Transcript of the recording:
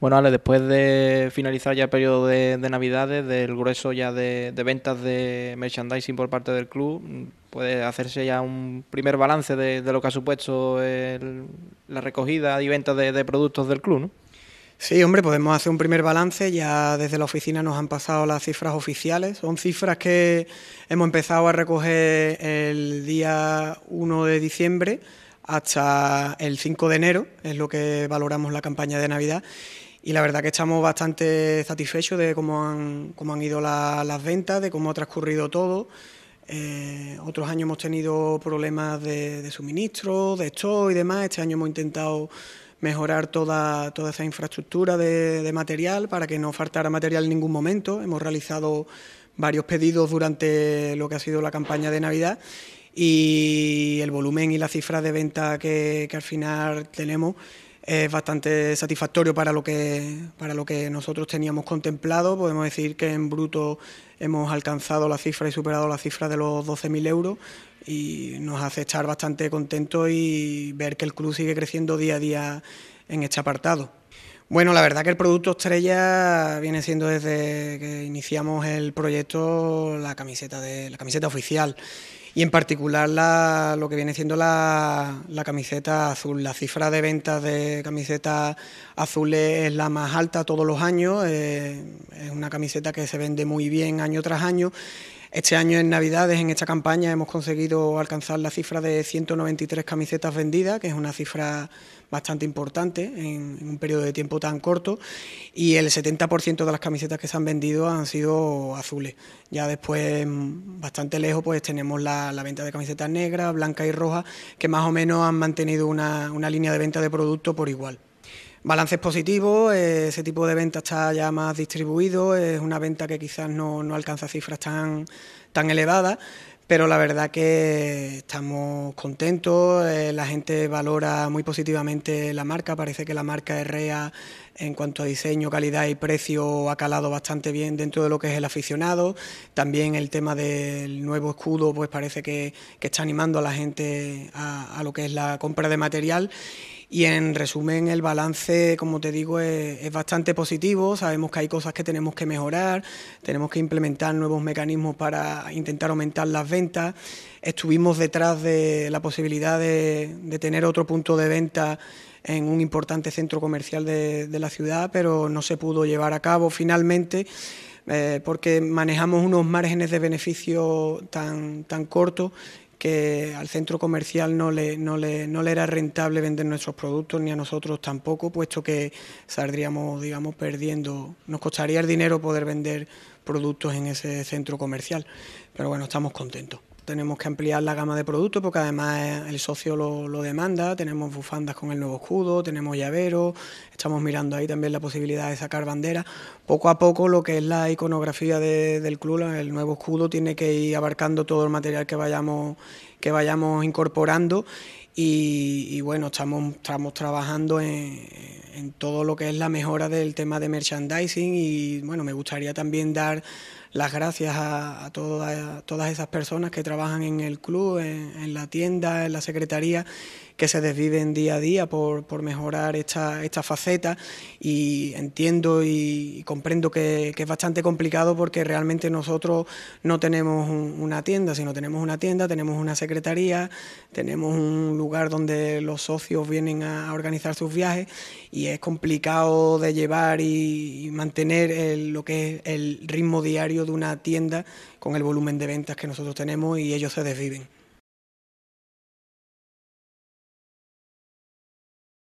Bueno, Ale, después de finalizar ya el periodo de, Navidades, del grueso ya de, ventas de merchandising por parte del club, puede hacerse ya un primer balance de, lo que ha supuesto la recogida y venta de, productos del club, ¿no? Sí, hombre, podemos hacer un primer balance. Ya desde la oficina nos han pasado las cifras oficiales. Son cifras que hemos empezado a recoger el día 1 de diciembre hasta el 5 de enero, es lo que valoramos la campaña de Navidad y la verdad que estamos bastante satisfechos de cómo han, cómo han ido las ventas, de cómo ha transcurrido todo. Eh, otros años hemos tenido problemas de, suministro, de esto y demás. Este año hemos intentado mejorar toda, toda esa infraestructura de, material para que no faltara material en ningún momento. Hemos realizado varios pedidos durante lo que ha sido la campaña de Navidad y el volumen y las cifras de venta que, que al final tenemos es bastante satisfactorio para lo que para lo que nosotros teníamos contemplado. Podemos decir que en bruto hemos alcanzado la cifra y superado la cifra de los 12.000 euros y nos hace estar bastante contentos y ver que el club sigue creciendo día a día en este apartado. Bueno, la verdad que el producto estrella viene siendo desde que iniciamos el proyecto la camiseta de la camiseta oficial y en particular lo que viene siendo la, camiseta azul. La cifra de ventas de camisetas azules es la más alta todos los años, eh, es una camiseta que se vende muy bien año tras año este año en Navidades, en esta campaña, hemos conseguido alcanzar la cifra de 193 camisetas vendidas, que es una cifra bastante importante en, un periodo de tiempo tan corto, y el 70% de las camisetas que se han vendido han sido azules. Ya después, mm, bastante lejos, pues tenemos la, venta de camisetas negras, blancas y rojas, que más o menos han mantenido una, una línea de venta de producto por igual. Balances positivos, eh, ese tipo de venta está ya más distribuido, es una venta que quizás no, alcanza cifras tan, tan elevadas, pero la verdad que estamos contentos, eh, la gente valora muy positivamente la marca, parece que la marca Herrea en cuanto a diseño, calidad y precio ha calado bastante bien dentro de lo que es el aficionado, también el tema del nuevo escudo pues parece que, que está animando a la gente a, a lo que es la compra de material y en resumen, el balance, como te digo, es, bastante positivo. Sabemos que hay cosas que tenemos que mejorar, tenemos que implementar nuevos mecanismos para intentar aumentar las ventas. Estuvimos detrás de la posibilidad de, tener otro punto de venta en un importante centro comercial de, la ciudad, pero no se pudo llevar a cabo finalmente. Eh, porque manejamos unos márgenes de beneficio tan, tan cortos que al centro comercial no le, no le, no le era rentable vender nuestros productos ni a nosotros tampoco, puesto que saldríamos, digamos, perdiendo, nos costaría el dinero poder vender productos en ese centro comercial. Pero bueno, estamos contentos tenemos que ampliar la gama de productos porque además el socio lo, demanda, tenemos bufandas con el nuevo escudo, tenemos llaveros, estamos mirando ahí también la posibilidad de sacar banderas. Poco a poco lo que es la iconografía del club, el nuevo escudo, tiene que ir abarcando todo el material que vayamos, que vayamos incorporando y, bueno, estamos, estamos trabajando en, todo lo que es la mejora del tema de merchandising y bueno, me gustaría también dar las gracias a, a, todas esas personas que trabajan en el club, en la tienda, en la secretaría que se desviven día a día por, por mejorar esta, esta faceta y entiendo y, comprendo que, es bastante complicado porque realmente nosotros no tenemos una tienda, sino tenemos una tienda, tenemos una secretaría, tenemos un lugar donde los socios vienen a, organizar sus viajes y es complicado de llevar y, mantener lo que es el ritmo diario de una tienda con el volumen de ventas que nosotros tenemos y ellos se desviven.